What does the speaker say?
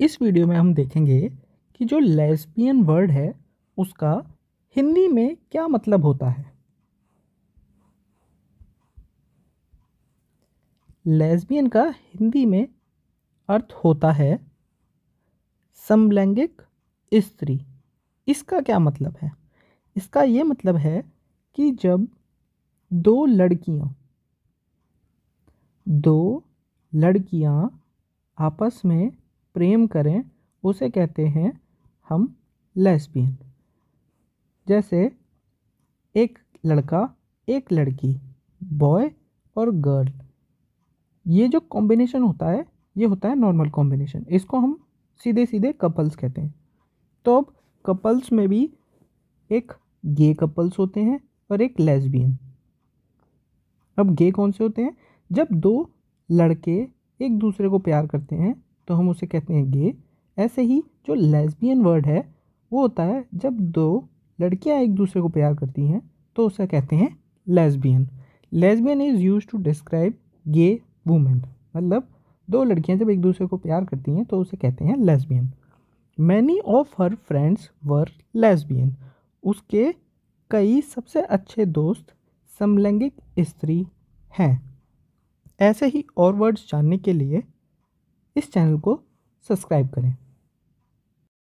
इस वीडियो में हम देखेंगे कि जो लेस्बियन वर्ड है उसका हिंदी में क्या मतलब होता है लेस्बियन का हिंदी में अर्थ होता है समलैंगिक स्त्री इसका क्या मतलब है इसका ये मतलब है कि जब दो लड़कियों दो लड़कियां आपस में प्रेम करें उसे कहते हैं हम लेस्बियन जैसे एक लड़का एक लड़की बॉय और गर्ल ये जो कॉम्बिनेशन होता है ये होता है नॉर्मल कॉम्बिनेशन इसको हम सीधे सीधे कपल्स कहते हैं तो अब कपल्स में भी एक गे कपल्स होते हैं और एक लेस्बियन अब गे कौन से होते हैं जब दो लड़के एक दूसरे को प्यार करते हैं तो हम उसे कहते हैं गे ऐसे ही जो लेस्बियन वर्ड है वो होता है जब दो लड़कियाँ एक दूसरे को प्यार करती हैं तो उसे कहते हैं lesbian lesbian is use to describe gay women मतलब दो लड़कियां जब एक दूसरे को प्यार करती हैं तो उसे कहते हैं lesbian many of her friends were lesbian उसके कई सबसे अच्छे दोस्त समलैंगिक स्त्री हैं ऐसे ही और वर्ड्स जानने के लिए इस चैनल को सब्सक्राइब करें